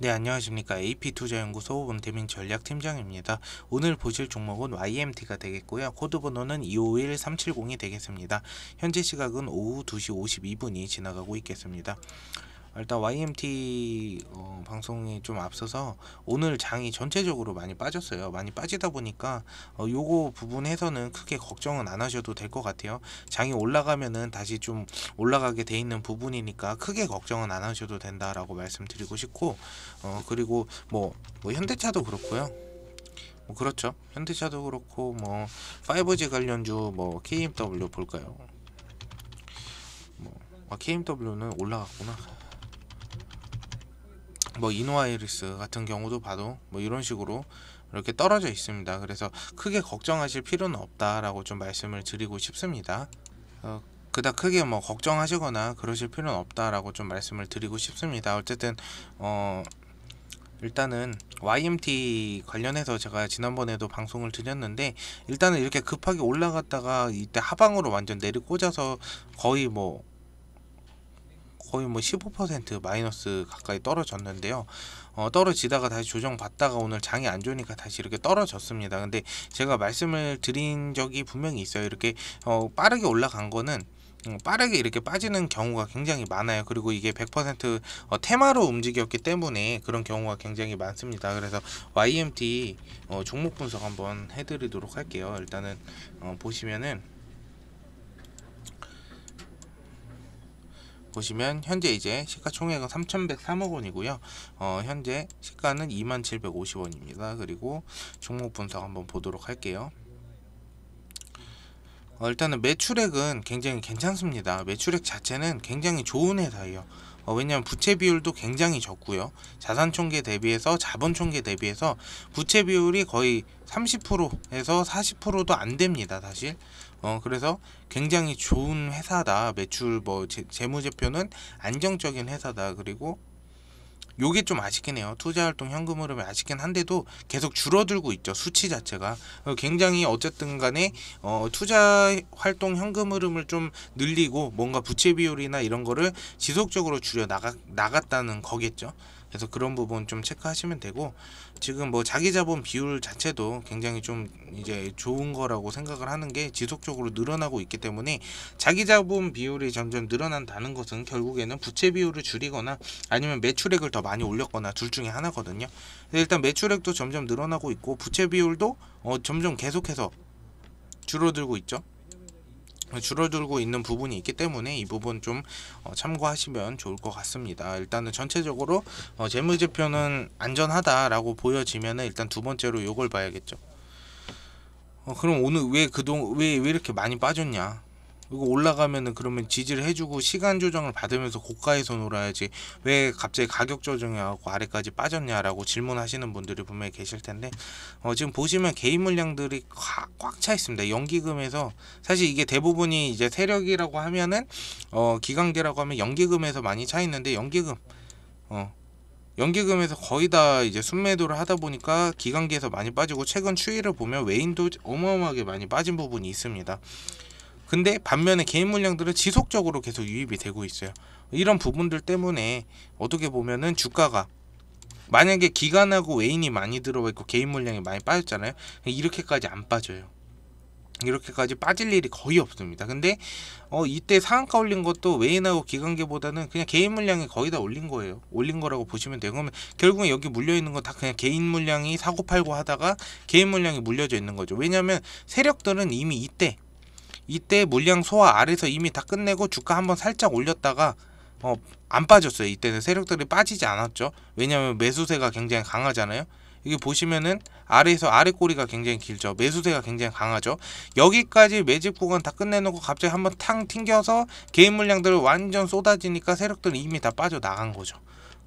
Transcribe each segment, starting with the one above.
네 안녕하십니까 AP투자연구소 범태민 전략팀장입니다. 오늘 보실 종목은 YMT가 되겠고요. 코드번호는 251370이 되겠습니다. 현재 시각은 오후 2시 52분이 지나가고 있겠습니다. 일단 YMT 어, 방송이 좀 앞서서 오늘 장이 전체적으로 많이 빠졌어요. 많이 빠지다 보니까 어, 요거 부분에서는 크게 걱정은 안 하셔도 될 것 같아요. 장이 올라가면은 다시 좀 올라가게 돼 있는 부분이니까 크게 걱정은 안 하셔도 된다라고 말씀드리고 싶고 어, 그리고 뭐, 뭐 현대차도 그렇고요. 뭐 그렇죠. 현대차도 그렇고 뭐 5G 관련주 뭐 KMW 볼까요? 뭐 아, KMW는 올라갔구나. 뭐 이노아이리스 같은 경우도 봐도 뭐 이런 식으로 이렇게 떨어져 있습니다. 그래서 크게 걱정하실 필요는 없다라고 좀 말씀을 드리고 싶습니다. 어, 그닥 크게 뭐 걱정하시거나 그러실 필요는 없다라고 좀 말씀을 드리고 싶습니다. 어쨌든 어 일단은 YMT 관련해서 제가 지난번에도 방송을 드렸는데 일단은 이렇게 급하게 올라갔다가 이때 하방으로 완전 내리 꽂아서 거의 뭐 거의 뭐 15% 마이너스 가까이 떨어졌는데요. 어, 떨어지다가 다시 조정받다가 오늘 장이 안 좋으니까 다시 이렇게 떨어졌습니다. 근데 제가 말씀을 드린 적이 분명히 있어요. 이렇게 어, 빠르게 올라간 거는 어, 빠르게 이렇게 빠지는 경우가 굉장히 많아요. 그리고 이게 100% 어, 테마로 움직였기 때문에 그런 경우가 굉장히 많습니다. 그래서 YMT 어, 종목 분석 한번 해드리도록 할게요. 일단은 어, 보시면은 보시면 현재 이제 시가총액은 3,103억 원이고요. 어, 현재 시가는 27,50원입니다. 그리고 종목 분석 한번 보도록 할게요. 어, 일단은 매출액은 굉장히 괜찮습니다. 매출액 자체는 굉장히 좋은 회사예요. 어, 왜냐하면 부채 비율도 굉장히 적고요. 자산 총계 대비해서 자본 총계 대비해서 부채 비율이 거의 30%에서 40%도 안 됩니다. 사실. 어 그래서 굉장히 좋은 회사다 매출 뭐 재, 무제표는 안정적인 회사다 그리고 요게 좀 아쉽긴 해요. 투자활동 현금 흐름이 아쉽긴 한데도 계속 줄어들고 있죠. 수치 자체가. 어, 굉장히 어쨌든 간에 어, 투자활동 현금 흐름을 좀 늘리고 뭔가 부채 비율이나 이런 거를 지속적으로 줄여 나가, 나갔다는 거겠죠. 그래서 그런 부분 좀 체크하시면 되고 지금 뭐 자기 자본 비율 자체도 굉장히 좀 이제 좋은 거라고 생각을 하는 게 지속적으로 늘어나고 있기 때문에 자기 자본 비율이 점점 늘어난다는 것은 결국에는 부채 비율을 줄이거나 아니면 매출액을 더 많이 올렸거나 둘 중에 하나거든요. 일단 매출액도 점점 늘어나고 있고 부채 비율도 어 점점 계속해서 줄어들고 있죠. 줄어들고 있는 부분이 있기 때문에 이 부분 좀 어, 참고하시면 좋을 것 같습니다. 일단은 전체적으로 어, 재무제표는 안전하다라고 보여지면 일단 두 번째로 요걸 봐야겠죠. 어, 그럼 오늘 왜 그동 왜왜 이렇게 많이 빠졌냐? 이거 올라가면은 그러면 지지를 해주고 시간 조정을 받으면서 고가에서 놀아야지 왜 갑자기 가격 조정해갖고 아래까지 빠졌냐라고 질문하시는 분들이 분명히 계실 텐데 어 지금 보시면 개인 물량들이 꽉차 있습니다. 연기금에서 사실 이게 대부분이 이제 세력이라고 하면은 어 기강계라고 하면 연기금에서 많이 차 있는데 연기금 어 연기금에서 거의 다 이제 순매도를 하다 보니까 기관계에서 많이 빠지고 최근 추이를 보면 외인도 어마어마하게 많이 빠진 부분이 있습니다. 근데 반면에 개인 물량들은 지속적으로 계속 유입이 되고 있어요. 이런 부분들 때문에 어떻게 보면은 주가가 만약에 기관하고 외인이 많이 들어와 있고 개인 물량이 많이 빠졌잖아요. 이렇게까지 안 빠져요. 이렇게까지 빠질 일이 거의 없습니다. 근데 어, 이때 상한가 올린 것도 외인하고 기관계보다는 그냥 개인 물량이 거의 다 올린 거예요. 올린 거라고 보시면 되고 그러면 결국에 여기 물려 있는 건 다 그냥 개인 물량이 사고 팔고 하다가 개인 물량이 물려져 있는 거죠. 왜냐하면 세력들은 이미 이때 이때 물량 소화 아래서 이미 다 끝내고 주가 한번 살짝 올렸다가 어, 안 빠졌어요. 이때는 세력들이 빠지지 않았죠. 왜냐하면 매수세가 굉장히 강하잖아요. 여기 보시면은 아래에서 아래 꼬리가 굉장히 길죠. 매수세가 굉장히 강하죠. 여기까지 매집 구간 다 끝내놓고 갑자기 한번 탕 튕겨서 개인 물량들을 완전 쏟아지니까 세력들은 이미 다 빠져나간 거죠.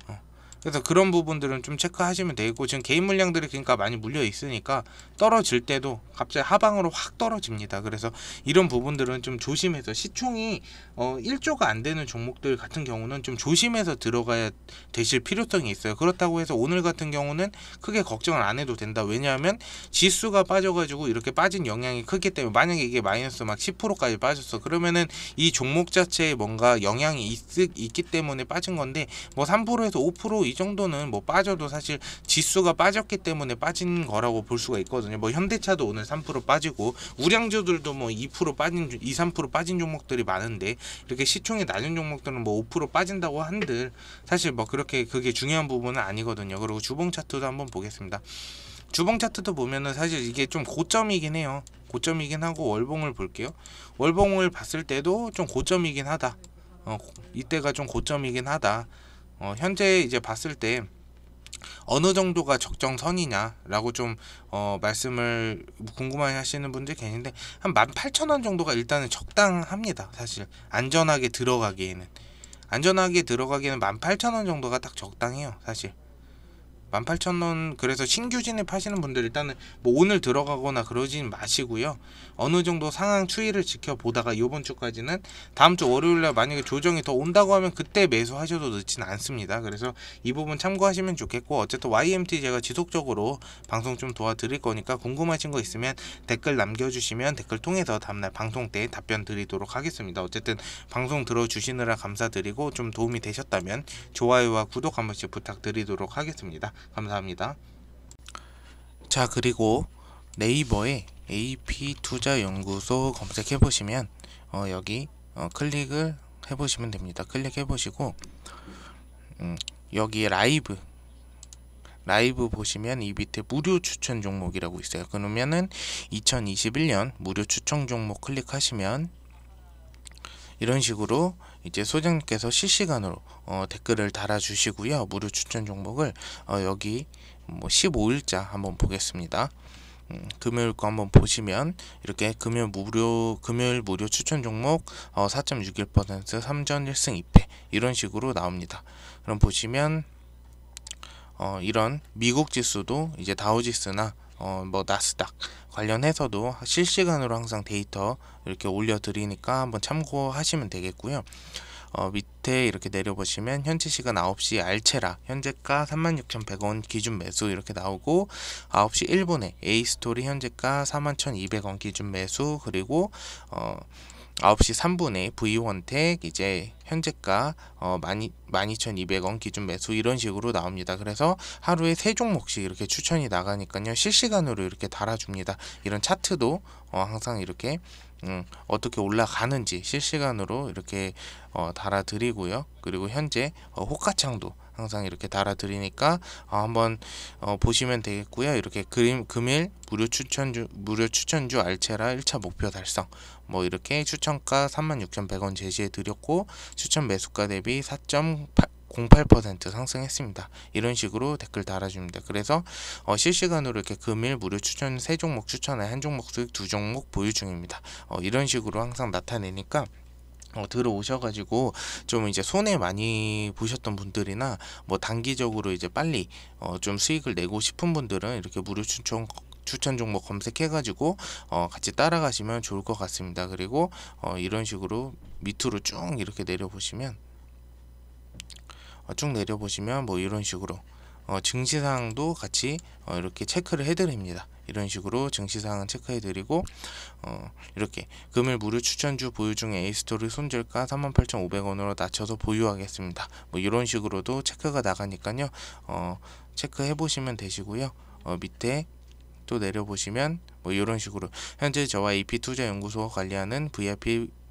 어. 그래서 그런 부분들은 좀 체크하시면 되고 지금 개인 물량들이 그러니까 많이 물려 있으니까 떨어질 때도 갑자기 하방으로 확 떨어집니다. 그래서 이런 부분들은 좀 조심해서 시총이 어, 1조가 안 되는 종목들 같은 경우는 좀 조심해서 들어가야 되실 필요성이 있어요. 그렇다고 해서 오늘 같은 경우는 크게 걱정을 안 해도 된다. 왜냐하면 지수가 빠져가지고 이렇게 빠진 영향이 크기 때문에 만약에 이게 마이너스 막 10%까지 빠졌어. 그러면은 이 종목 자체에 뭔가 영향이 있, 있기 때문에 빠진 건데 뭐 3%에서 5%이 정도는 뭐 빠져도 사실 지수가 빠졌기 때문에 빠진 거라고 볼 수가 있거든요. 뭐 현대차도 오늘 3% 빠지고 우량주들도 뭐2% 빠진 2, 3% 빠진 종목들이 많은데 이렇게 시총이 낮은 종목들은 뭐5% 빠진다고 한들 사실 뭐 그렇게 그게 중요한 부분은 아니거든요. 그리고 주봉 차트도 한번 보겠습니다. 주봉 차트도 보면은 사실 이게 좀 고점이긴 해요. 고점이긴 하고 월봉을 볼게요. 월봉을 봤을 때도 좀 고점이긴 하다. 어, 이때가 좀 고점이긴 하다. 어, 현재 이제 봤을 때 어느 정도가 적정선이냐라고 좀 어, 말씀을 궁금해 하시는 분들이 계신데 한 18,000원 정도가 일단은 적당합니다. 사실 안전하게 들어가기에는 안전하게 들어가기에는 18,000원 정도가 딱 적당해요. 사실 18,000원 그래서 신규 진입하시는 분들 일단은 뭐 오늘 들어가거나 그러진 마시고요. 어느 정도 상황 추이를 지켜보다가 이번 주까지는 다음 주 월요일 날 만약에 조정이 더 온다고 하면 그때 매수하셔도 늦진 않습니다. 그래서 이 부분 참고하시면 좋겠고 어쨌든 YMT 제가 지속적으로 방송 좀 도와드릴 거니까 궁금하신 거 있으면 댓글 남겨주시면 댓글 통해서 다음날 방송 때 답변 드리도록 하겠습니다. 어쨌든 방송 들어주시느라 감사드리고 좀 도움이 되셨다면 좋아요와 구독 한 번씩 부탁드리도록 하겠습니다. 감사합니다. 자 그리고 네이버에 AP투자연구소 검색해 보시면 어, 여기 어, 클릭을 해 보시면 됩니다. 클릭해 보시고 음, 여기 라이브 라이브 보시면 이 밑에 무료 추천 종목이라고 있어요. 그러면은 2021년 무료 추천 종목 클릭하시면 이런 식으로 이제 소장님께서 실시간으로 어, 댓글을 달아주시고요. 무료 추천 종목을 어, 여기 뭐 15일자 한번 보겠습니다. 음, 금요일 거 한번 보시면 이렇게 금요일 무료 금요일 무료 추천 종목 어, 4.61% 3전 1승 2패 이런 식으로 나옵니다. 그럼 보시면 어, 이런 미국 지수도 이제 다우지수나 어, 뭐 나스닥 관련해서도 실시간으로 항상 데이터 이렇게 올려드리니까 한번 참고하시면 되겠고요. 어, 밑에 이렇게 내려보시면 현재 시간 9시 알체라 현재가 36,100원 기준 매수 이렇게 나오고 9시 1분에 에이스토리 현재가 41,200원 기준 매수 그리고 어 9시 3분에 V원택 이제 현재가 어, 12,200원 기준 매수 이런 식으로 나옵니다. 그래서 하루에 세 종목씩 이렇게 추천이 나가니까요. 실시간으로 이렇게 달아줍니다. 이런 차트도 어, 항상 이렇게 음, 어떻게 올라가는지 실시간으로 이렇게 어, 달아드리고요. 그리고 현재 어, 호가창도 항상 이렇게 달아드리니까 어, 한번 어, 보시면 되겠고요. 이렇게 그림 금일 무료 추천주 무료 추천주 알체라 1차 목표 달성 뭐 이렇게 추천가 36,100원 제시해 드렸고 추천 매수가 대비 4.8 0.8% 상승했습니다. 이런 식으로 댓글 달아줍니다. 그래서 어, 실시간으로 이렇게 금일 무료 추천 세 종목 추천에 한 종목 수익 두 종목 보유 중입니다. 어, 이런 식으로 항상 나타내니까 어, 들어오셔가지고 좀 이제 손해 많이 보셨던 분들이나 뭐 단기적으로 이제 빨리 어, 좀 수익을 내고 싶은 분들은 이렇게 무료 추천 추천 종목 검색해가지고 어, 같이 따라가시면 좋을 것 같습니다. 그리고 어, 이런 식으로 밑으로 쭉 이렇게 내려보시면 어, 쭉 내려보시면 뭐 이런 식으로 어, 증시상도 같이 어, 이렇게 체크를 해드립니다. 이런 식으로 증시사항은 체크해드리고 어, 이렇게 금일 무료 추천주 보유 중에 에이스토리 손절가 38,500원으로 낮춰서 보유하겠습니다. 뭐 이런 식으로도 체크가 나가니까요. 어, 체크해 보시면 되시고요. 어, 밑에 또 내려보시면 뭐 이런 식으로 현재 저와 a p 투자연구소 관리하는 VIP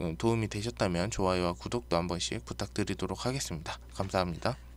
음, 도움이 되셨다면 좋아요와 구독도 한 번씩 부탁드리도록 하겠습니다. 감사합니다.